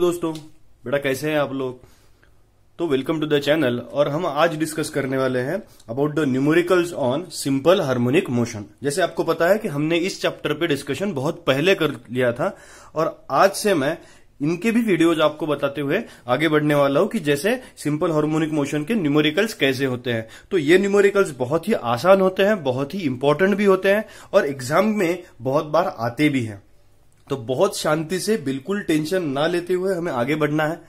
Hello दोस्तों बेटा कैसे हैं आप लोग तो वेलकम टू द चैनल और हम आज डिस्कस करने वाले हैं about the numericals on simple harmonic motion जैसे आपको पता है कि हमने इस चैप्टर पे डिस्कशन बहुत पहले कर लिया था और आज से मैं इनके भी वीडियोज आपको बताते हुए आगे बढ़ने वाला हूं कि जैसे सिंपल हार्मोनिक मोशन के न्यूमेरिकल्स कैसे होते हैं तो ये न्यूमेरिकल्स बहुत ही आसान होते हैं बहुत ही इंपॉर्टेंट भी होते हैं और एग्जाम में बहुत बार आते भी हैं तो बहुत शांति से बिल्कुल टेंशन ना लेते हुए हमें आगे बढ़ना है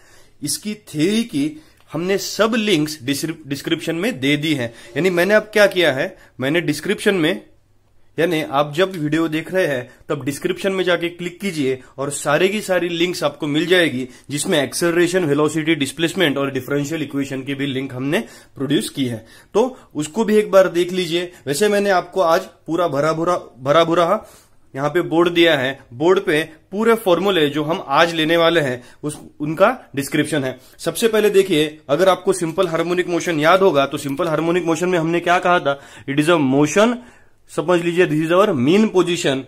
इसकी थ्योरी की हमने सब लिंक्स डिस्क्रिप्शन में दे दी हैं यानी मैंने अब क्या किया है मैंने डिस्क्रिप्शन में यानी आप जब वीडियो देख रहे हैं तब डिस्क्रिप्शन में जाके क्लिक कीजिए और सारे की सारी लिंक्स आपको मिल जाएगी जिसमें एक्सेलरेशन वेलोसिटी डिस्प्लेसमेंट और डिफरेंशियल इक्वेशन की भी लिंक हमने प्रोड्यूस की है तो उसको भी एक बार देख लीजिए वैसे मैंने आपको आज पूरा भरा भुरा भरा भुरा यहाँ पे बोर्ड दिया है बोर्ड पे पूरे फॉर्मूले जो हम आज लेने वाले हैं उस उनका डिस्क्रिप्शन है सबसे पहले देखिए अगर आपको सिंपल हार्मोनिक मोशन याद होगा तो सिंपल हार्मोनिक मोशन में हमने क्या कहा था इट इज अ मोशन समझ लीजिए this is our mean position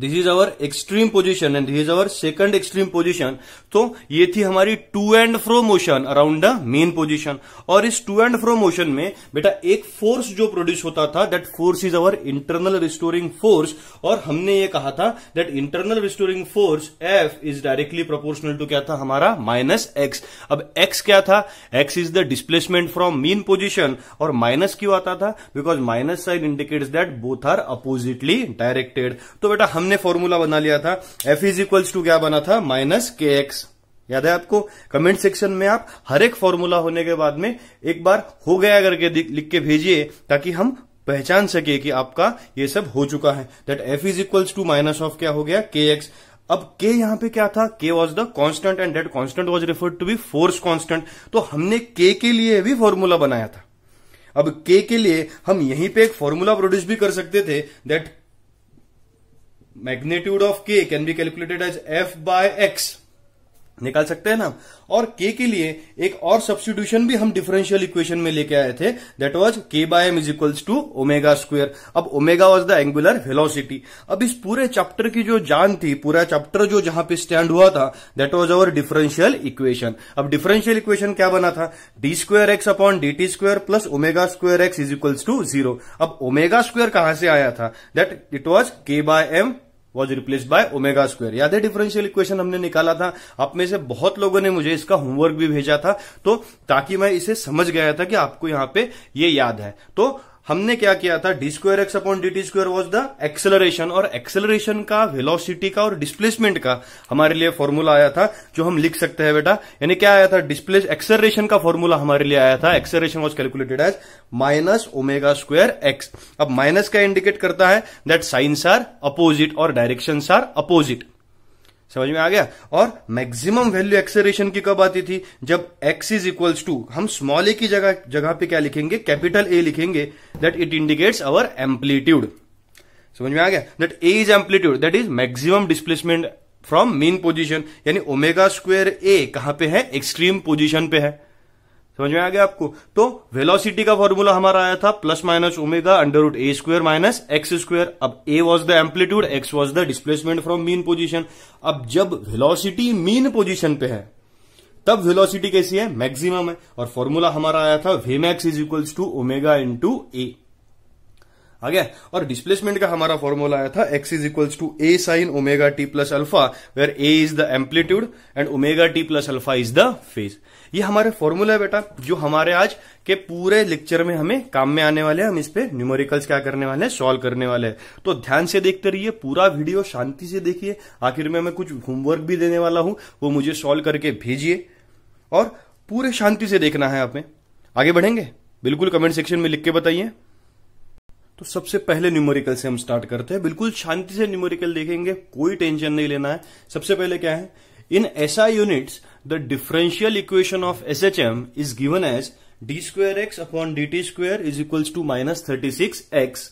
this is our extreme position and this is our second extreme position तो ये थी हमारी to and fro motion around the mean position और इस टू एंड फ्रो मोशन में बेटा एक फोर्स जो प्रोड्यूस होता था that force is our internal restoring force और हमने ये कहा था that internal restoring force F is directly proportional to क्या था हमारा माइनस एक्स अब एक्स क्या था x is the displacement from mean position और माइनस क्यों आता था because minus sign indicates that both are oppositely directed तो बेटा हम हमने फॉर्मूला बना लिया था एफ इज इक्वल्स टू क्या बना था माइनस के एक्स याद है आपको कमेंट सेक्शन में आप हर एक फॉर्मूला होने के बाद में एक बार हो गया करके लिख के भेजिए ताकि हम पहचान सके कि आपका ये सब हो चुका है that F is equals to minus of क्या हो गया के एक्स अब के यहां पे क्या था k was the constant and that constant was referred to be force constant तो हमने के के लिए भी फॉर्मूला बनाया था अब के के लिए हम यहीं पे एक फॉर्मूला प्रोड्यूस भी कर सकते थे that magnitude of k can be calculated as F by x निकाल सकते हैं ना और के के लिए एक और सब्सटीट्यूशन भी हम डिफरेंशियल इक्वेशन में लेके आए थे that was k by m is equals to omega square अब omega was the angular velocity अब इस पूरे चैप्टर की जो जान थी पूरा चैप्टर जो जहां पे स्टैंड हुआ था that was our differential equation अब डिफरेंशियल इक्वेशन क्या बना था d square x upon d t square plus omega square x is equals to zero अब ओमेगा स्क्वायर कहां से आया था that it was k by m was replace by omega square याद है डिफरेंशियल इक्वेशन हमने निकाला था आप में से बहुत लोगों ने मुझे इसका होमवर्क भी भेजा था तो ताकि मैं इसे समझ गया था कि आपको यहां पे ये याद है तो हमने क्या किया था d square x upon d t square was the acceleration और एक्सेलरेशन का वेलोसिटी का और डिस्प्लेसमेंट का हमारे लिए फॉर्मूला आया था जो हम लिख सकते हैं बेटा यानी क्या आया था डिस्प्लेस एक्सेलरेशन का फॉर्मूला हमारे लिए आया था acceleration was calculated as minus omega square x अब माइनस का इंडिकेट करता है दैट साइंस आर अपोजिट और डायरेक्शन आर अपोजिट समझ में आ गया और मैक्सिमम वैल्यू एक्सेरेशन की कब आती थी जब x इज इक्वल्स टू हम स्मॉल ए की जगह जगह पे क्या लिखेंगे कैपिटल ए लिखेंगे that it indicates our amplitude समझ में आ गया that A is amplitude that is maximum displacement from mean position यानी ओमेगा स्क्वेयर ए कहां पे है एक्सट्रीम पोजिशन पे है समझ में आ गया आपको तो वेलोसिटी का फॉर्मूला हमारा आया था plus minus omega under root A square minus x square अब A was the amplitude x was the displacement from mean position अब जब वेलोसिटी मीन पोजीशन पे है तब वेलोसिटी कैसी है मैक्सिमम है और फॉर्मूला हमारा आया था v max is equals to omega into A आ गया और डिस्प्लेसमेंट का हमारा फॉर्मूला आया था x is equals to A sine omega t plus alpha where A is the amplitude and omega t plus alpha is the phase ये हमारे formula है बेटा जो हमारे आज के पूरे लेक्चर में हमें काम में आने वाले हैं हम इस पे न्यूमेरिकल्स क्या करने वाले हैं सॉल्व करने वाले हैं तो ध्यान से देखते रहिए पूरा वीडियो शांति से देखिए आखिर में मैं कुछ होमवर्क भी देने वाला हूं वो मुझे सॉल्व करके भेजिए और पूरे शांति से देखना है आपने आगे बढ़ेंगे बिल्कुल कमेंट सेक्शन में लिख के बताइए तो सबसे पहले न्यूमेरिकल से हम स्टार्ट करते हैं बिल्कुल शांति से न्यूमेरिकल देखेंगे कोई टेंशन नहीं लेना है सबसे पहले क्या है in S I units the differential equation of S H M is given as d square x upon d t square is equals to minus thirty six x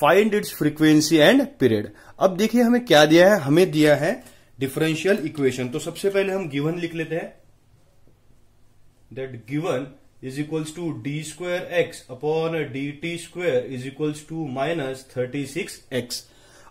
find its frequency and period अब देखिए हमें क्या दिया है हमें दिया है differential equation तो सबसे पहले हम गिवन लिख लेते हैं that given is equals to d square x upon d t square is equals to minus thirty six x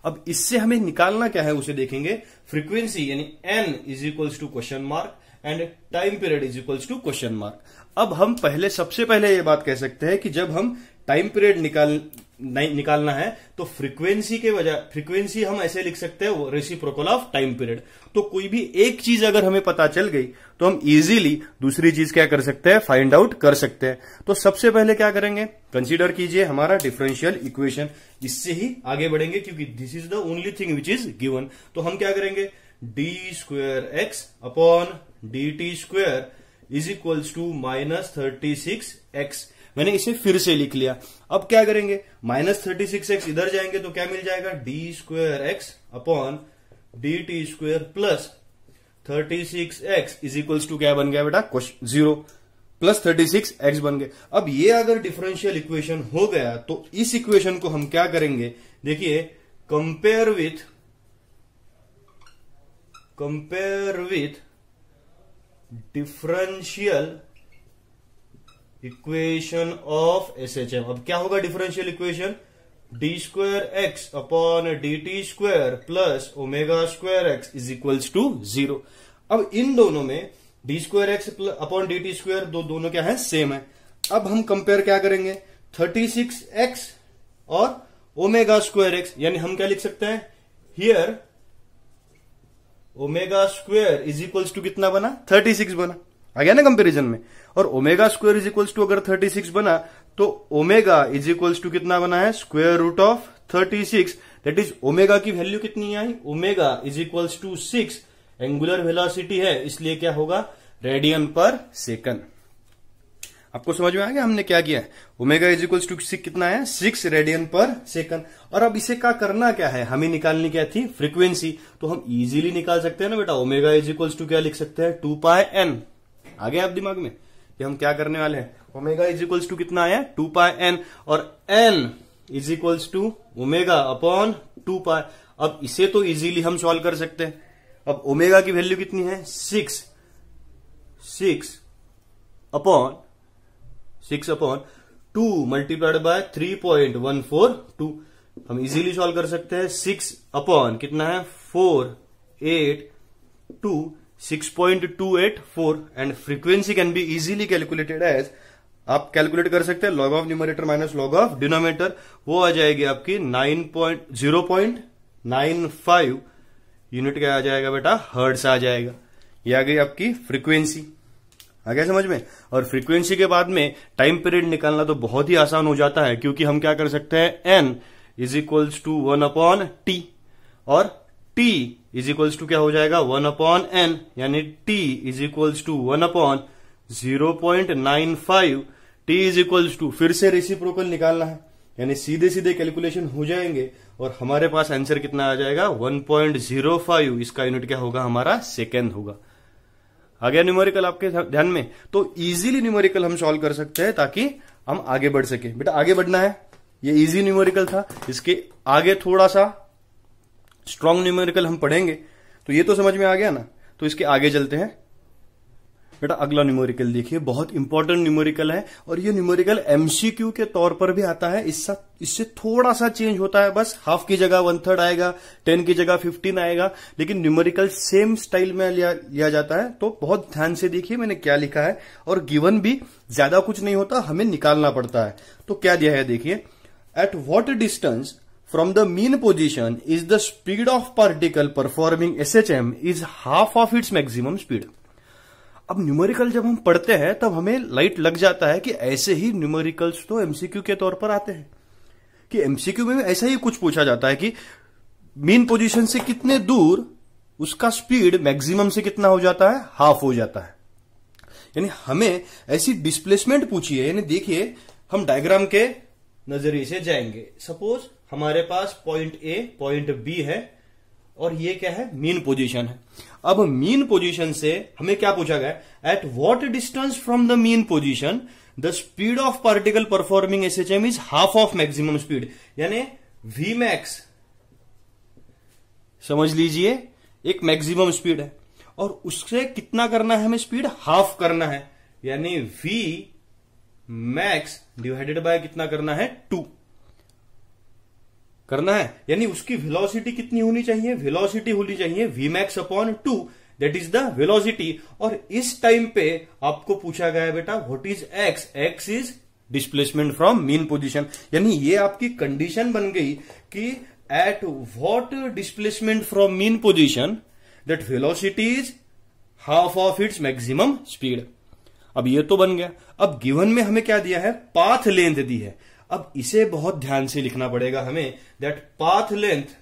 अब इससे हमें निकालना क्या है उसे देखेंगे फ्रीक्वेंसी यानी n is equals to question mark and time period is equals to question mark अब हम पहले सबसे पहले ये बात कह सकते हैं कि जब हम टाइम पीरियड निकाल नहीं निकालना है तो फ्रीक्वेंसी के वजह फ्रीक्वेंसी हम ऐसे लिख सकते हैं रेसी प्रोकोल ऑफ टाइम पीरियड तो कोई भी एक चीज अगर हमें पता चल गई तो हम इजीली दूसरी चीज क्या कर सकते हैं फाइंड आउट कर सकते हैं तो सबसे पहले क्या करेंगे कंसीडर कीजिए हमारा डिफरेंशियल इक्वेशन इससे ही आगे बढ़ेंगे क्योंकि this is the only thing which is given तो हम क्या करेंगे d square x upon d t square is equals to minus thirty six x मैंने इसे फिर से लिख लिया अब क्या करेंगे माइनस थर्टी सिक्स एक्स इधर जाएंगे तो क्या मिल जाएगा d square x upon d t square plus thirty six x is equals to क्या बन गया बेटा question zero plus thirty six x बन गए अब ये अगर डिफरेंशियल इक्वेशन हो गया तो इस इक्वेशन को हम क्या करेंगे देखिए compare with compare with differential equation of S H M अब क्या होगा differential equation d square x upon d t square plus omega square x is equals to zero अब इन दोनों में d square x upon d t square दो दोनों क्या है सेम है अब हम कंपेयर क्या करेंगे थर्टी सिक्स एक्स और ओमेगा स्क्वायर एक्स यानी हम क्या लिख सकते हैं here omega square is equals to कितना बना थर्टी सिक्स बना आ गया ना कंपेरिजन में और omega square is equals to अगर 36 बना तो ओमेगा इज इक्वल्स टू कितना बना है square root of 36 six that is omega की वैल्यू कितनी आई omega is equals to six angular velocity है इसलिए क्या होगा रेडियन पर सेकंड आपको समझ में आ गया हमने क्या किया ओमेगा इज इक्वल्स टू कितना है सिक्स रेडियन पर सेकंड और अब इसे का करना क्या है हमें निकालनी क्या थी फ्रीक्वेंसी तो हम इजीली निकाल सकते हैं ना बेटा ओमेगा इज इक्वल्स टू क्या लिख सकते हैं टू पाए एन आ गया आप दिमाग में कि हम क्या करने वाले हैं ओमेगा इज इक्वल्स टू कितना आया टू पाई एन और n is equals to omega upon two pi अब इसे तो इजीली हम सॉल्व कर सकते हैं अब ओमेगा की वैल्यू कितनी है six six upon six upon two multiplied by three point one four two हम इजीली सॉल्व कर सकते हैं सिक्स अपॉन कितना है four eight two 6.284 and frequency can be easily calculated as आप कैलकुलेट कर सकते हैं log of numerator minus log of denominator वो आ जाएगी आपकी 9.0.95 यूनिट क्या आ जाएगा बेटा हर्ड्स आ जाएगा ये आ गई आपकी फ्रीक्वेंसी आ गया समझ में और फ्रीक्वेंसी के बाद में टाइम पीरियड निकालना तो बहुत ही आसान हो जाता है क्योंकि हम क्या कर सकते हैं n is equals to one upon t और टी इज इक्वल्स टू क्या हो जाएगा वन अपॉन एन यानी t is equals to one upon zero point nine five t is equals to फिर से रेसिप्रोकल निकालना है यानी सीधे सीधे कैलकुलेशन हो जाएंगे और हमारे पास आंसर कितना आ जाएगा 1.05 इसका यूनिट क्या होगा हमारा सेकेंड होगा आ गया न्यूमेरिकल आपके ध्यान में तो इजीली न्यूमेरिकल हम सॉल्व कर सकते हैं ताकि हम आगे बढ़ सके बेटा आगे बढ़ना है ये इजी न्यूमेरिकल था इसके आगे थोड़ा सा स्ट्रांग न्यूमेरिकल हम पढ़ेंगे तो ये तो समझ में आ गया ना तो इसके आगे चलते हैं बेटा अगला न्यूमेरिकल देखिए बहुत इंपॉर्टेंट न्यूमेरिकल है और ये न्यूमेरिकल एमसीक्यू के तौर पर भी आता है इससे इससे थोड़ा सा चेंज होता है बस हाफ की जगह वन थर्ड आएगा टेन की जगह फिफ्टीन आएगा लेकिन न्यूमेरिकल सेम स्टाइल में लिया लिया जाता है तो बहुत ध्यान से देखिए मैंने क्या लिखा है और गिवन भी ज्यादा कुछ नहीं होता हमें निकालना पड़ता है तो क्या दिया है देखिए at what distance From the mean position is the speed of particle performing SHM is half of its maximum speed. अब न्यूमेरिकल जब हम पढ़ते हैं तब हमें लाइट लग जाता है कि ऐसे ही न्यूमेरिकल्स तो एमसीक्यू के तौर पर आते हैं कि एमसीक्यू में ऐसा ही कुछ पूछा जाता है कि मीन पोजीशन से कितने दूर उसका स्पीड मैक्सिमम से कितना हो जाता है हाफ हो जाता है यानी हमें ऐसी डिस्प्लेसमेंट पूछिए यानी देखिए हम डायग्राम के नजरिए से जाएंगे सपोज हमारे पास पॉइंट ए पॉइंट बी है और ये क्या है मीन पोजीशन है अब मीन पोजीशन से हमें क्या पूछा गया at what distance from the mean position the speed of particle performing S H M is half of maximum speed यानी वी मैक्स समझ लीजिए एक मैक्सिमम स्पीड है और उससे कितना करना है हमें स्पीड हाफ करना है यानी वी मैक्स डिवाइडेड बाय कितना करना है टू करना है यानी उसकी वेलोसिटी कितनी होनी चाहिए वेलोसिटी होनी चाहिए v max upon two that is the velocity और इस टाइम पे आपको पूछा गया बेटा what is x x is displacement from mean position यानी ये आपकी कंडीशन बन गई कि at what displacement from mean position that velocity is half of its maximum speed अब ये तो बन गया अब गिवन में हमें क्या दिया है पाथ लेंथ दी है अब इसे बहुत ध्यान से लिखना पड़ेगा हमें दैट पाथ लेंथ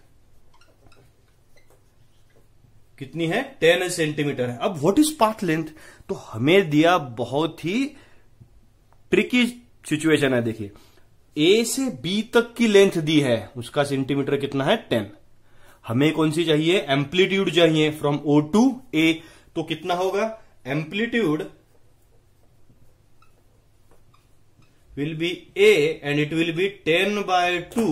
कितनी है टेन सेंटीमीटर है अब व्हाट इज पाथ लेंथ तो हमें दिया बहुत ही ट्रिकी सिचुएशन है देखिए ए से बी तक की लेंथ दी है उसका सेंटीमीटर कितना है टेन हमें कौन सी चाहिए एम्पलीट्यूड चाहिए फ्रॉम ओ टू ए तो कितना होगा amplitude will be A and it will be ten by two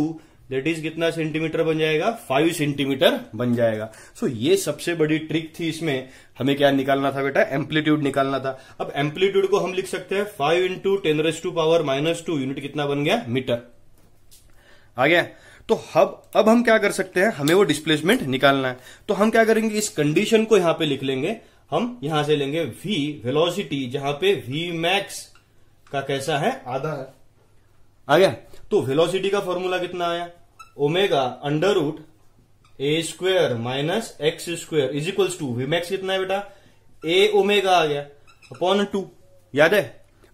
that is कितना सेंटीमीटर बन जाएगा फाइव सेंटीमीटर बन जाएगा सो so, ये सबसे बड़ी ट्रिक थी इसमें हमें क्या निकालना था बेटा एम्पलीट्यूड निकालना था अब एम्पलीट्यूड को हम लिख सकते हैं five into ten raise to power minus two unit कितना बन गया मीटर आ गया तो अब अब हम क्या कर सकते हैं हमें वो डिस्प्लेसमेंट निकालना है तो हम क्या करेंगे इस कंडीशन को यहां पे लिख लेंगे हम यहां से लेंगे v वेलोसिटी जहां पे v मैक्स का कैसा है आधा है आ गया तो वेलोसिटी का फॉर्मूला कितना आया omega under root A square minus x square is equals to v max कितना है बेटा ए ओमेगा आ गया अपॉन टू याद है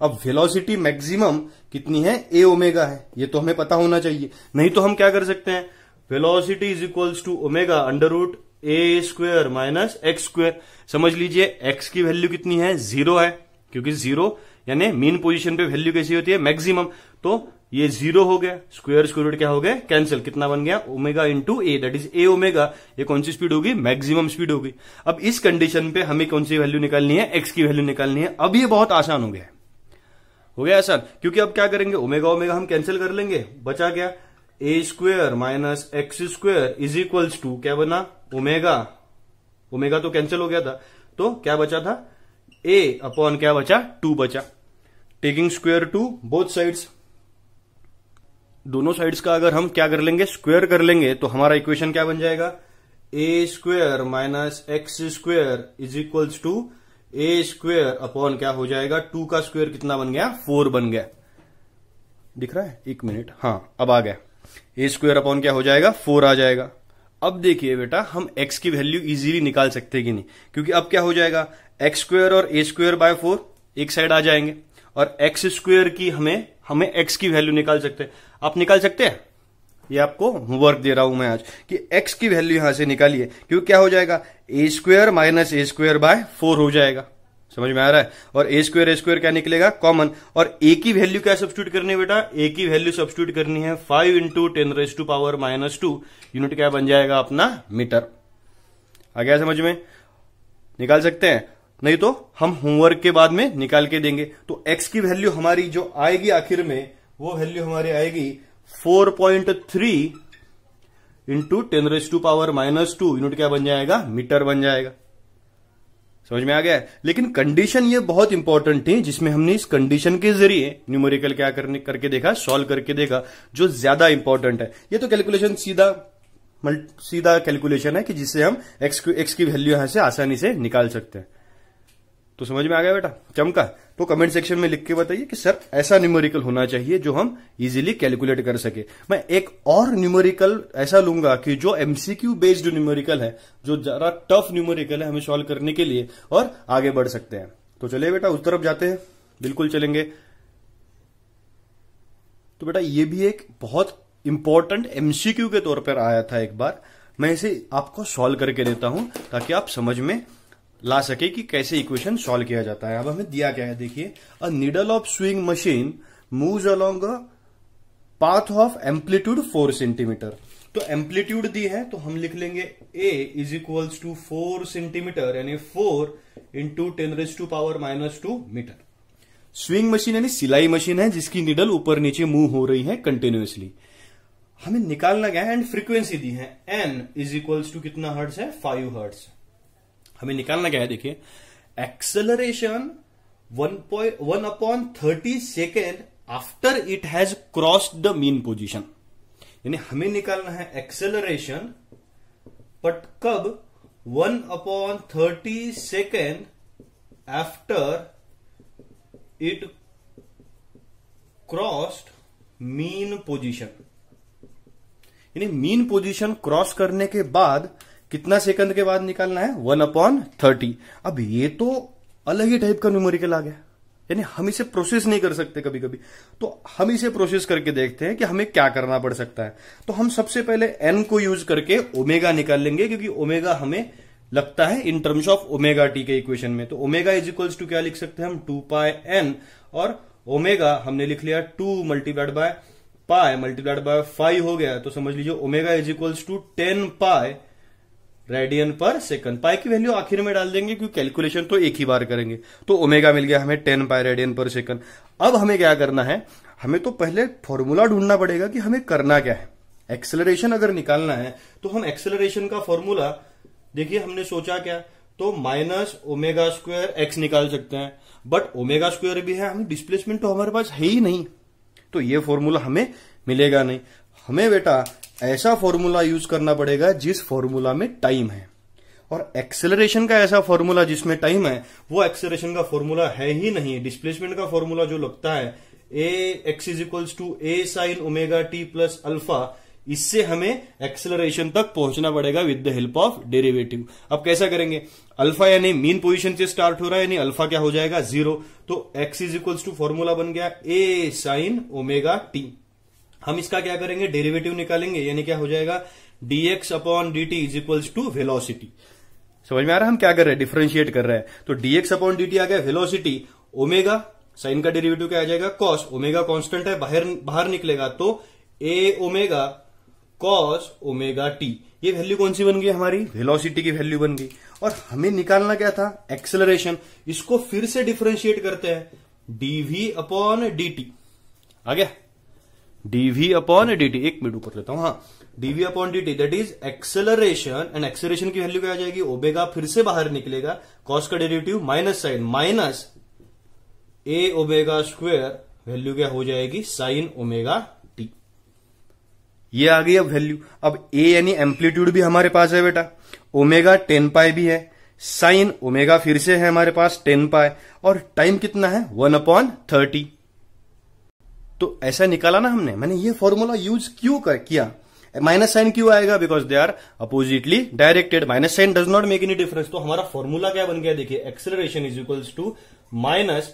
अब वेलोसिटी मैक्सिमम कितनी है ए ओमेगा है ये तो हमें पता होना चाहिए नहीं तो हम क्या कर सकते हैं velocity is equals to omega under root A square minus x square समझ लीजिए एक्स की वैल्यू कितनी है जीरो है क्योंकि जीरो यानी मीन पोजीशन पे वैल्यू कैसी होती है मैक्सिमम तो ये जीरो हो गया स्क्वायर स्क्वायर रूट क्या हो गया कैंसिल कितना बन गया omega into A that is A omega ये कौन सी स्पीड होगी मैक्सिमम स्पीड होगी अब इस कंडीशन पे हमें कौन सी वैल्यू निकालनी है एक्स की वैल्यू निकालनी है अब ये बहुत आसान हो गया है हो गया आसान क्योंकि अब क्या करेंगे ओमेगा ओमेगा हम कैंसिल कर लेंगे बचा गया A square minus x square is equals to क्या बना ओमेगा ओमेगा तो कैंसिल हो गया था तो क्या बचा था ए अपॉन क्या बचा टू बचा taking square to both sides दोनों साइड्स का अगर हम क्या कर लेंगे स्क्वेयर कर लेंगे तो हमारा इक्वेशन क्या बन जाएगा A square minus x square is equals to A square upon क्या हो जाएगा टू का स्क्वेयर कितना बन गया फोर बन गया दिख रहा है एक मिनट हाँ अब आ गया ए स्क्वेयर अपॉन क्या हो जाएगा फोर आ जाएगा अब देखिए बेटा हम x की वैल्यू इजीली निकाल सकते कि नहीं क्योंकि अब क्या हो जाएगा एक्स स्क्वेयर और ए स्क्वेयर बाय फोर एक साइड आ जाएंगे और एक्स स्क्वेयर की हमें हमें एक्स की वैल्यू निकाल सकते हैं आप निकाल सकते हैं ये आपको होमवर्क दे रहा हूं मैं आज कि एक्स की वैल्यू यहां से निकालिए क्योंकि क्या हो जाएगा A square minus A square by four हो जाएगा समझ में आ रहा है और ए स्क्वेयर ए स्क्वेयर क्या निकलेगा कॉमन और ए की वैल्यू क्या सब्सिट्यूट करनी है बेटा ए की वैल्यू सब्सिट्यूट करनी है five into ten raise to power minus two unit क्या बन जाएगा अपना मीटर आ गया समझ में निकाल सकते हैं नहीं तो हम होमवर्क के बाद में निकाल के देंगे तो x की वैल्यू हमारी जो आएगी आखिर में वो वैल्यू हमारी आएगी 4.3 point three into ten raise to power minus two unit क्या बन जाएगा मीटर बन जाएगा समझ में आ गया लेकिन कंडीशन ये बहुत इंपॉर्टेंट थी जिसमें हमने इस कंडीशन के जरिए न्यूमेरिकल क्या करने करके देखा सॉल्व करके देखा जो ज्यादा इंपॉर्टेंट है ये तो कैलकुलेशन सीधा सीधा कैलकुलेशन है कि जिससे हम एक्स की वैल्यू यहां से आसानी से निकाल सकते हैं तो समझ में आ गया बेटा चमका तो कमेंट सेक्शन में लिख के बताइए कि सर ऐसा न्यूमेरिकल होना चाहिए जो हम इजीली कैलकुलेट कर सके मैं एक और न्यूमेरिकल ऐसा लूंगा कि जो एमसीक्यू बेस्ड न्यूमेरिकल है जो जरा टफ न्यूमेरिकल है हमें सॉल्व करने के लिए और आगे बढ़ सकते हैं तो चलिए बेटा उस तरफ जाते हैं बिल्कुल चलेंगे तो बेटा ये भी एक बहुत इंपॉर्टेंट एमसीक्यू के तौर पर आया था एक बार मैं इसे आपको सॉल्व करके देता हूं ताकि आप समझ में ला सके कि कैसे इक्वेशन सॉल्व किया जाता है अब हमें दिया क्या है देखिए a needle of sewing machine move along a path of amplitude four centimetre तो एम्पलीट्यूड दी है तो हम लिख लेंगे A is equals to four centimetre यानी four into ten raise to power minus two metre sewing machine यानी सिलाई मशीन है जिसकी निडल ऊपर नीचे मूव हो रही है कंटिन्यूसली हमें निकालना क्या है एंड फ्रीक्वेंसी दी है एन इज इक्वल्स टू कितना हर्ट्स है फाइव हर्ट्स हमें निकालना क्या है देखिए acceleration one point one upon thirty second after it has cross the mean position यानी हमें निकालना है एक्सेलरेशन बट कब one upon thirty second after it crossed mean position यानी मीन पोजिशन क्रॉस करने के बाद कितना सेकंड के बाद निकालना है वन अपॉन थर्टी अब ये तो अलग ही टाइप का न्यूमेरिकल आ गया यानी हम इसे प्रोसेस नहीं कर सकते कभी कभी तो हम इसे प्रोसेस करके देखते हैं कि हमें क्या करना पड़ सकता है तो हम सबसे पहले एन को यूज करके ओमेगा निकाल लेंगे क्योंकि ओमेगा हमें लगता है in terms of omega t के इक्वेशन में तो ओमेगा इज इक्वल्स टू क्या लिख सकते हैं हम टू पाए एन और ओमेगा हमने लिख लिया two multiplied by pi multiplied by five हो गया तो समझ लीजिए omega is equals to ten pi radian per second pi की वैल्यू आखिर में डाल देंगे क्योंकि कैलकुलेशन तो एक ही बार करेंगे तो ओमेगा मिल गया हमें ten pi radian per second अब हमें क्या करना है हमें तो पहले फॉर्मूला ढूंढना पड़ेगा कि हमें करना क्या है एक्सेलरेशन अगर निकालना है तो हम एक्सेलरेशन का फॉर्मूला देखिए हमने सोचा क्या तो माइनस ओमेगा स्क्वायर एक्स निकाल सकते हैं बट ओमेगा स्क्वायर भी है हम डिस्प्लेसमेंट तो हमारे पास है ही नहीं तो ये फॉर्मूला हमें मिलेगा नहीं हमें बेटा ऐसा फॉर्मूला यूज करना पड़ेगा जिस फॉर्मूला में टाइम है और एक्सेलरेशन का ऐसा फॉर्मूला जिसमें टाइम है वो एक्सेलरेशन का फॉर्मूला है ही नहीं डिस्प्लेसमेंट का फॉर्मूला जो लगता है a x is equals to A sine omega t plus alpha इससे हमें एक्सेलरेशन तक पहुंचना पड़ेगा with the help of derivative अब कैसा करेंगे अल्फा यानी मीन पोजिशन से स्टार्ट हो रहा है यानी अल्फा क्या हो जाएगा जीरो तो x is equals to formula बन गया ए साइन ओमेगा टी हम इसका क्या करेंगे डेरिवेटिव निकालेंगे यानी क्या हो जाएगा dx upon d t is equal to velocity समझ में आ रहा है हम क्या कर रहे हैं डिफ्रेंशिएट कर रहे हैं तो dx अपॉन dt आ गया वेलोसिटी ओमेगा साइन का डेरिवेटिव क्या आ जाएगा कॉस ओमेगा कांस्टेंट है बाहर बाहर निकलेगा तो a omega cos omega t ये वैल्यू कौन सी बन गई हमारी वेलोसिटी की वैल्यू बन गई और हमें निकालना क्या था एक्सेलरेशन इसको फिर से डिफ्रेंशिएट करते हैं डीवी अपॉन डी टी आ गया डीवी अपॉन डीटी एक मिनट ऊपर लेता हूं हाँ dv upon dt that is acceleration and acceleration की वैल्यू क्या आ जाएगी ओबेगा फिर से बाहर निकलेगा कॉस का derivative minus sine minus a omega square value क्या हो जाएगी साइन ओमेगा टी ये आ गई अब वैल्यू अब ए यानी एम्पलीट्यूड भी हमारे पास है बेटा ओमेगा टेन पाए भी है साइन ओमेगा फिर से है हमारे पास टेन पाए और टाइम कितना है वन अपॉन थर्टी तो ऐसा निकाला ना हमने मैंने ये फॉर्मूला यूज क्यों कर किया माइनस साइन क्यों आएगा because they are oppositely directed minus sine does not make any difference तो हमारा फॉर्मूला क्या बन गया देखिए acceleration is equals to minus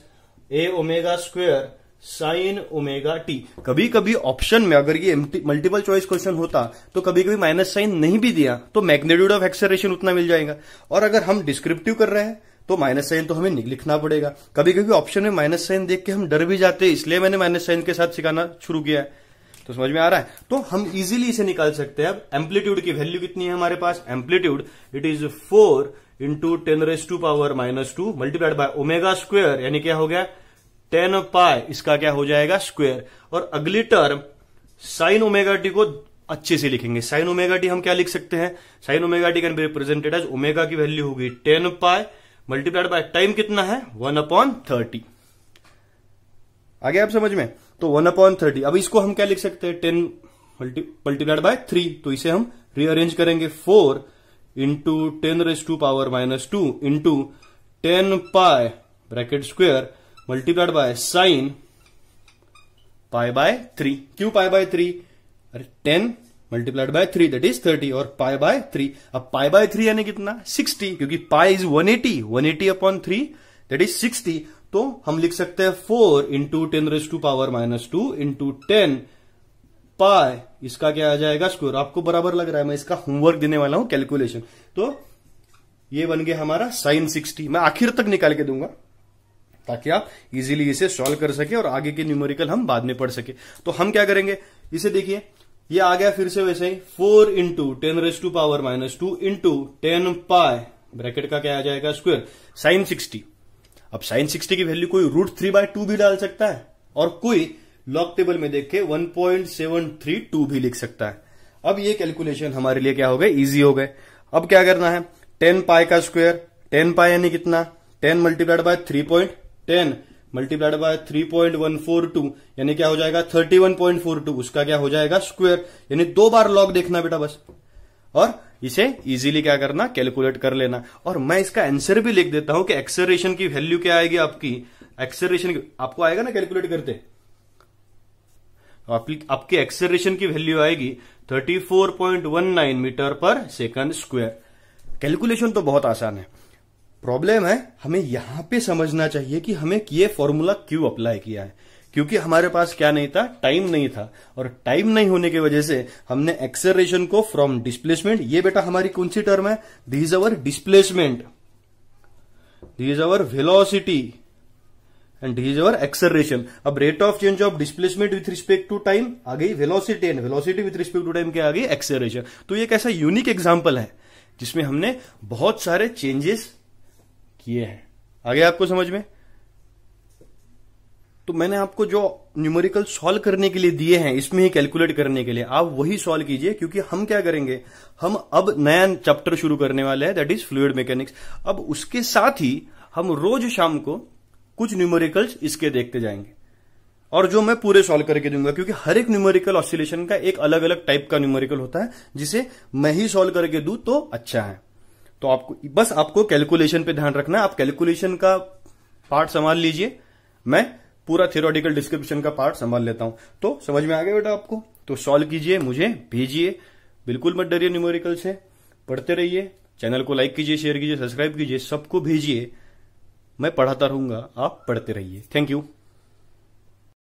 a omega square sine omega t कभी कभी ऑप्शन में अगर ये मल्टीपल चॉइस क्वेश्चन होता तो कभी कभी माइनस साइन नहीं भी दिया तो मैग्नेट्यूड ऑफ एक्सेलरेशन उतना मिल जाएगा और अगर हम डिस्क्रिप्टिव कर रहे हैं तो माइनस साइन तो हमें लिखना पड़ेगा कभी कभी ऑप्शन में माइनस साइन देख के हम डर भी जाते हैं इसलिए मैंने माइनस साइन के साथ सिखाना शुरू किया है तो समझ में आ रहा है तो हम इजीली इसे निकाल सकते हैं अब एम्पलीट्यूड की वैल्यू कितनी है हमारे पास amplitude it is four into ten raise to power minus two multiplied by omega square यानी क्या हो गया टेन पाए इसका क्या हो जाएगा स्क्वेयर और अगली टर्म साइन ओमेगा टी को अच्छे से लिखेंगे साइन ओमेगा टी हम क्या लिख सकते हैं sine omega t can be represented as omega की वैल्यू होगी ten pi multiplied by time कितना है वन अपॉन थर्टी आ गया आप समझ में तो वन अपॉन थर्टी अब इसको हम क्या लिख सकते हैं ten multi multiplied by three तो इसे हम रीअरेंज करेंगे four into ten raise to power minus two into ten pi bracket square multiplied by sine pi by three क्यों पाए बाय थ्री अरे ten multiplied by three that is thirty और pi by three अब pi by three यानी कितना sixty क्योंकि pi is one eighty one eighty upon three that is sixty तो हम लिख सकते हैं four into ten raise to power minus two into ten pi इसका क्या आ जाएगा स्क्वायर आपको बराबर लग रहा है मैं इसका होमवर्क देने वाला हूं कैलकुलेशन तो ये बन गया हमारा साइन सिक्सटी मैं आखिर तक निकाल के दूंगा ताकि आप इजीली इसे सॉल्व कर सके और आगे के न्यूमेरिकल हम बाद में पढ़ सके तो हम क्या करेंगे इसे देखिए ये आ गया फिर से वैसे ही four into ten raise to power minus two into ten pi bracket का क्या आ जाएगा स्क्वेयर साइन सिक्सटी अब साइन सिक्सटी की वैल्यू कोई रूट थ्री बाय टू भी डाल सकता है और कोई लॉक टेबल में देख के one point seven three two भी लिख सकता है अब ये कैलकुलेशन हमारे लिए क्या हो गए इजी हो गए अब क्या करना है टेन पाए का स्क्वेयर टेन पाए यानी कितना ten multiplied by three point ten multiplied by three point one four two यानी क्या हो जाएगा thirty one point four two उसका क्या हो जाएगा स्क्वेयर यानी दो बार लॉग देखना बेटा बस और इसे इजीली क्या करना कैलकुलेट कर लेना और मैं इसका आंसर भी लिख देता हूं कि एक्सेलरेशन की वैल्यू क्या आएगी आपकी एक्सेलरेशन आपको आएगा ना कैलकुलेट करते आपकी एक्सेलरेशन की वैल्यू आएगी 34.19 मीटर पर सेकंड स्क्वायर कैलकुलेशन तो बहुत आसान है प्रॉब्लम है हमें यहां पे समझना चाहिए कि हमें ये फॉर्मूला क्यों अप्लाई किया है क्योंकि हमारे पास क्या नहीं था टाइम नहीं था और टाइम नहीं होने की वजह से हमने एक्सेलरेशन को फ्रॉम डिस्प्लेसमेंट ये बेटा हमारी कौन सी टर्म है d is our displacement d our velocity and d our acceleration अब rate of change of displacement with respect to time आ गई velocity and velocity with respect to time क्या आ गई एक्सेलरेशन तो ये एक ऐसा यूनिक एग्जाम्पल है जिसमें हमने बहुत सारे चेंजेस किए हैं आगे आपको समझ में तो मैंने आपको जो न्यूमेरिकल सॉल्व करने के लिए दिए हैं इसमें ही कैलकुलेट करने के लिए आप वही सॉल्व कीजिए क्योंकि हम क्या करेंगे हम अब नया चैप्टर शुरू करने वाले हैं दैट इज फ्लूड मैकेनिक्स अब उसके साथ ही हम रोज शाम को कुछ न्यूमेरिकल्स इसके देखते जाएंगे और जो मैं पूरे सॉल्व करके दूंगा क्योंकि हर एक न्यूमेरिकल ऑसिलेशन का एक अलग अलग टाइप का न्यूमेरिकल होता है जिसे मैं ही सॉल्व करके दू तो अच्छा है तो आपको बस आपको कैलकुलेशन पे ध्यान रखना है आप कैलकुलेशन का पार्ट संभाल लीजिए मैं पूरा थियोरटिकल डिस्क्रिप्शन का पार्ट संभाल लेता हूं तो समझ में आ गया बेटा आपको तो सॉल्व कीजिए मुझे भेजिए बिल्कुल मत डरिए न्यूमेरिकल से पढ़ते रहिए चैनल को लाइक कीजिए शेयर कीजिए सब्सक्राइब कीजिए सबको भेजिए मैं पढ़ाता रहूंगा आप पढ़ते रहिए थैंक यू